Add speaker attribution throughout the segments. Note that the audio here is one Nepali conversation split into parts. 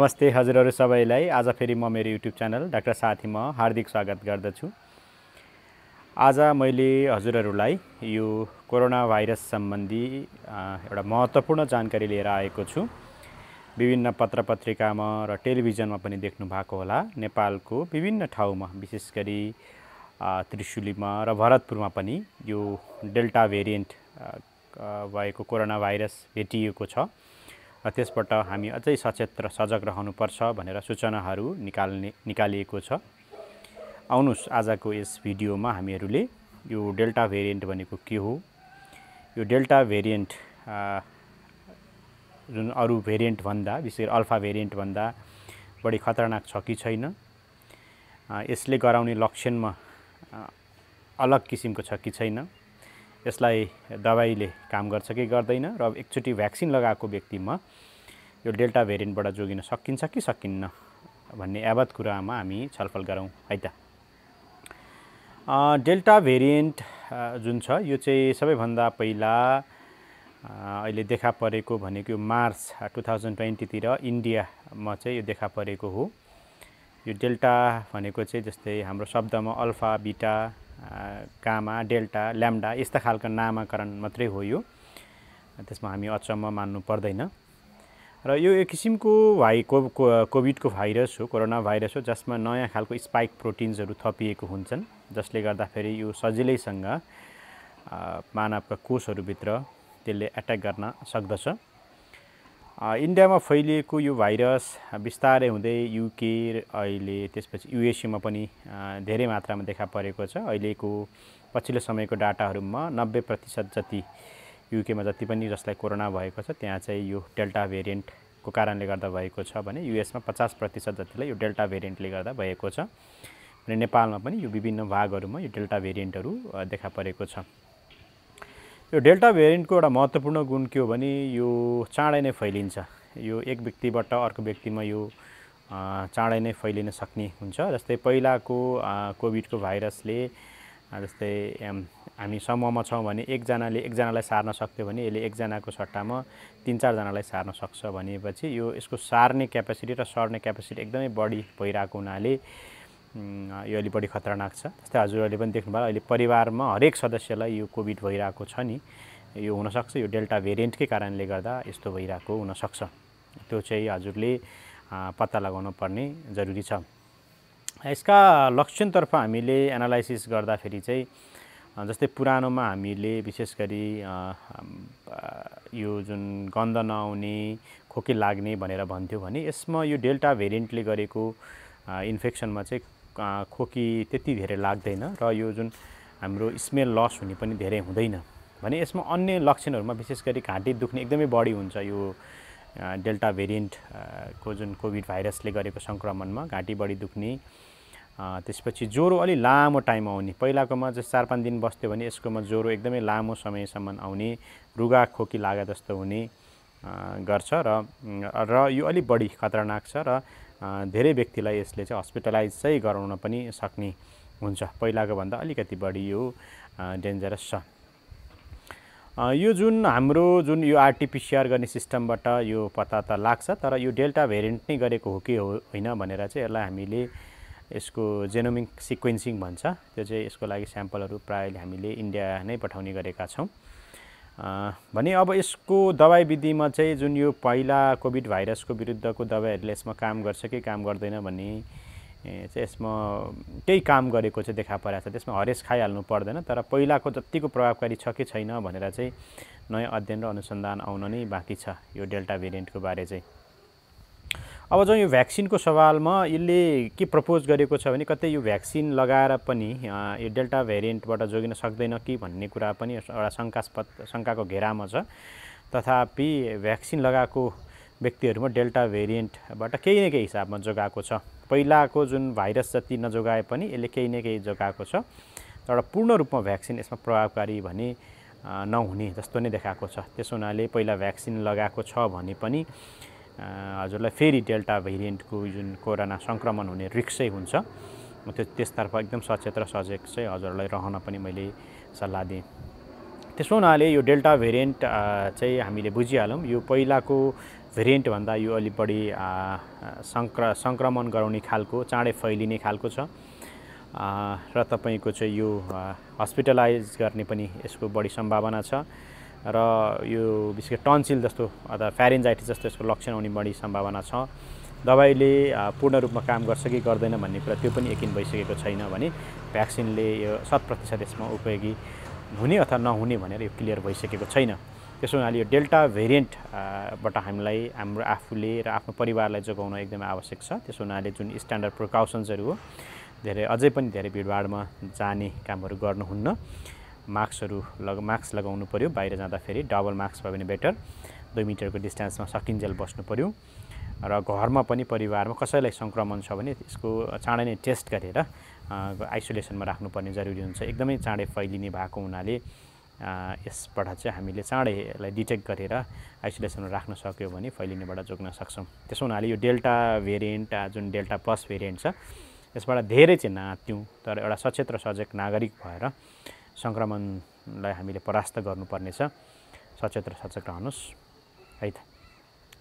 Speaker 1: नमस्ते हजुरहरू सबैलाई आज फेरि म मेरो युट्युब च्यानल डाक्टर साथीमा हार्दिक स्वागत गर्दछु आज मैले हजुरहरूलाई यो कोरोना भाइरस सम्बन्धी एउटा महत्त्वपूर्ण जानकारी लिएर आएको छु विभिन्न पत्र पत्रिकामा र टेलिभिजनमा पनि देख्नु भएको होला नेपालको विभिन्न ठाउँमा विशेष गरी त्रिशुलीमा र भरतपुरमा पनि यो डेल्टा भेरिएन्ट भएको कोरोना भाइरस भेटिएको छ र त्यसबाट हामी अझै सचेत र सजग रहनुपर्छ भनेर सूचनाहरू निकाल्ने निकालिएको छ आउनुहोस् आजको यस भिडियोमा हामीहरूले यो डेल्टा भेरिएन्ट भनेको के हो यो डेल्टा भेरिएन्ट जुन अरू भेरिएन्टभन्दा विशेष अल्फा भेरिएन्टभन्दा बढी खतरनाक छ कि छैन यसले गराउने लक्षणमा अलग किसिमको छ कि छैन यसलाई दबाईले काम गर्छ कि गर्दैन र एकचोटि भ्याक्सिन लगाएको व्यक्तिमा यो डेल्टा भेरिएन्टबाट जोगिन सकिन्छ कि सकिन्न भन्ने यावत कुरामा हामी छलफल गरौँ है त डेल्टा भेरिएन्ट जुन छ यो चाहिँ सबैभन्दा पहिला अहिले देखा परेको भनेको मार्च टु थाउजन्ड ट्वेन्टीतिर इन्डियामा चाहिँ यो देखा परेको हो यो डेल्टा भनेको चाहिँ जस्तै हाम्रो शब्दमा अल्फा बिटा कामा डेल्टा ल्याम्डा यस्ता खालको नामाकरण मात्रै हो यो त्यसमा हामी अचम्म मान्नु पर्दैन र यो एक किसिमको भाइ को कोभिडको भाइरस हो कोरोना भाइरस हो जसमा नयाँ खालको स्पाइक प्रोटिन्सहरू थपिएको हुन्छन् जसले गर्दाखेरि यो सजिलैसँग मानवका कोषहरूभित्र त्यसले एट्याक गर्न सक्दछ इन्डियामा फैलिएको यो भाइरस बिस्तारै हुँदै युके अहिले त्यसपछि युएसएमा पनि धेरै मात्रामा देखा परेको छ अहिलेको पछिल्लो समयको डाटाहरूमा नब्बे प्रतिशत जति युकेमा जति पनि जसलाई कोरोना भएको छ त्यहाँ चाहिँ यो डेल्टा भेरिएन्टको कारणले गर्दा भएको छ भने युएसमा पचास प्रतिशत जतिलाई यो डेल्टा भेरिएन्टले गर्दा भएको छ भने नेपालमा पनि यो विभिन्न भागहरूमा यो डेल्टा भेरिएन्टहरू देखा परेको छ यो डेल्टा भेरिएन्टको एउटा महत्त्वपूर्ण गुण के हो भने यो चाँडै नै फैलिन्छ यो एक व्यक्तिबाट अर्को व्यक्तिमा यो चाँडै नै फैलिन सक्ने हुन्छ जस्तै पहिलाको कोभिडको भाइरसले जस्तै हामी समूहमा छौँ भने एकजनाले एकजनालाई सार्न सक्थ्यो भने यसले एकजनाको सट्टामा तिन चारजनालाई सार्न सक्छ भनेपछि यो यसको सार्ने क्यापेसिटी र सर्ने क्यापेसिटी एकदमै बढी भइरहेको हुनाले यो अलि बढी खतरनाक छ जस्तै हजुरहरूले पनि देख्नुभयो अहिले परिवारमा हरेक सदस्यलाई यो कोभिड भइरहेको छ नि यो हुनसक्छ यो डेल्टा भेरिएन्टकै कारणले गर्दा यस्तो भइरहेको हुनसक्छ त्यो चाहिँ हजुरले पत्ता लगाउनु पर्ने जरुरी छ यसका लक्षणतर्फ हामीले एनालाइसिस गर्दाखेरि चाहिँ जस्तै पुरानोमा हामीले विशेष गरी यो जुन गन्ध नआउने खोकी लाग्ने भनेर भन्थ्यो भने यसमा यो डेल्टा भेरिएन्टले गरेको इन्फेक्सनमा चाहिँ खोकी त्यति धेरै लाग्दैन र यो जुन हाम्रो स्मेल लस हुने पनि धेरै हुँदैन भने यसमा अन्य लक्षणहरूमा विशेष गरी घाँटी दुख्ने एकदमै बढी हुन्छ यो डेल्टा को जुन कोभिड भाइरसले गरेको सङ्क्रमणमा घाँटी बढी दुख्ने त्यसपछि ज्वरो अलि लामो टाइम आउने पहिलाकोमा जस्तो चार पाँच दिन बस्थ्यो भने यसकोमा ज्वरो एकदमै लामो समयसम्म आउने रुगा खोकी लागे जस्तो हुने गर्छ र र यो अलिक बढी खतरनाक छ र धेरै व्यक्तिलाई यसले चाहिँ हस्पिटलाइज चाहिँ गराउन पनि सक्ने हुन्छ पहिलाको भन्दा अलिकति बढी यो डेन्जरस छ यो जुन हाम्रो जुन यो आरटिपिसिआर गर्ने सिस्टमबाट यो पत्ता त लाग्छ तर यो डेल्टा भेरिएन्ट नै गरेको हो कि होइन भनेर चाहिँ यसलाई हामीले यसको जेनोमिक सिक्वेन्सिङ भन्छ त्यो चाहिँ यसको लागि स्याम्पलहरू प्रायः हामीले इन्डिया नै पठाउने गरेका छौँ भने अब यसको दबाई विधिमा चाहिँ जुन यो पहिला कोभिड भाइरसको विरुद्धको दबाईहरूले यसमा काम गर्छ कि काम गर्दैन भन्ने चाहिँ यसमा केही काम गरेको चाहिँ देखा परेको छ त्यसमा हरेस खाइहाल्नु पर्दैन तर पहिलाको जत्तिको प्रभावकारी छ कि छैन भनेर चाहिँ नयाँ अध्ययन र अनुसन्धान आउन नै बाँकी छ यो डेल्टा भेरिएन्टको बारे चाहिँ अब जो यो भ्याक्सिनको सवालमा यसले के प्रपोज गरेको छ भने कतै यो भ्याक्सिन लगाएर पनि यो डेल्टा भेरिएन्टबाट जोगिन सक्दैन कि भन्ने कुरा पनि एउटा शङ्कास्पद शङ्काको घेरामा छ तथापि भ्याक्सिन लगाएको व्यक्तिहरूमा डेल्टा भेरिएन्टबाट केही न केही हिसाबमा जोगाएको छ पहिलाको जुन भाइरस जति नजोगाए पनि यसले केही न केही जोगाएको छ एउटा पूर्ण रूपमा भ्याक्सिन यसमा प्रभावकारी भने नहुने जस्तो नै देखाएको छ त्यसो हुनाले पहिला भ्याक्सिन लगाएको छ भने पनि हजुरलाई फेरि डेल्टा भेरिएन्टको जुन कोरोना सङ्क्रमण हुने रिक्सै हुन्छ त्यो त्यसतर्फ एकदम सचेत र सजग चाहिँ हजुरलाई रहन पनि मैले सल्लाह दिएँ त्यसो हुनाले यो डेल्टा भेरिएन्ट चाहिँ हामीले बुझिहालौँ यो पहिलाको भेरिएन्टभन्दा यो अलि बढी सङ्क्र सङ्क्रमण गराउने खालको चाँडै फैलिने खालको छ र तपाईँको चाहिँ यो हस्पिटलाइज गर्ने पनि यसको बढी सम्भावना छ र यो विशेष गरी टन्सिल जस्तो अथवा फ्यारेन्जाइटिस जस्तो यसको लक्षण आउने बढी सम्भावना छ दबाईले पूर्ण रूपमा काम गर्छ कि गर्दैन भन्ने कुरा त्यो पनि यकिन भइसकेको छैन भने भ्याक्सिनले यो शत प्रतिशत यसमा उपयोगी हुने अथवा नहुने भनेर यो क्लियर भइसकेको छैन त्यसो हुनाले यो डेल्टा भेरिएन्टबाट हामीलाई हाम्रो आफूले र आफ्नो परिवारलाई जोगाउन एकदमै आवश्यक छ त्यसो हुनाले जुन स्ट्यान्डर्ड प्रिकाउसन्सहरू हो धेरै अझै पनि धेरै भिडभाडमा जाने कामहरू गर्नुहुन्न मास्कहरू लग मास्क लगाउनु पऱ्यो बाहिर जाँदाखेरि डबल मास्क भयो भने बेटर दुई मिटरको डिस्टेन्समा सकिन्जेल बस्नु पऱ्यो र घरमा पनि परिवारमा कसैलाई सङ्क्रमण छ भने यसको चाँडै नै टेस्ट गरेर आइसोलेसनमा राख्नुपर्ने जरुरी हुन्छ एकदमै चाँडै फैलिने भएको हुनाले यसबाट चाहिँ हामीले चाँडै यसलाई डिटेक्ट गरेर आइसोलेसनमा राख्न सक्यो भने फैलिनेबाट जोग्न सक्छौँ त्यसो हुनाले यो डेल्टा भेरिएन्ट जुन डेल्टा प्लस भेरिएन्ट छ यसबाट धेरै चाहिँ नात्यौँ तर एउटा सचेत र सजग नागरिक भएर सङ्क्रमणलाई हामीले परास्त गर्नुपर्नेछ सचेत र सचेत रहनुहोस् है त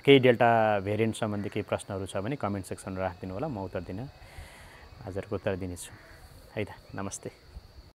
Speaker 1: केही डेल्टा भेरिएन्ट सम्बन्धी केही प्रश्नहरू छ भने कमेन्ट सेक्सनमा राखिदिनु होला म उत्तर दिन हजुरको उत्तर दिनेछु है त नमस्ते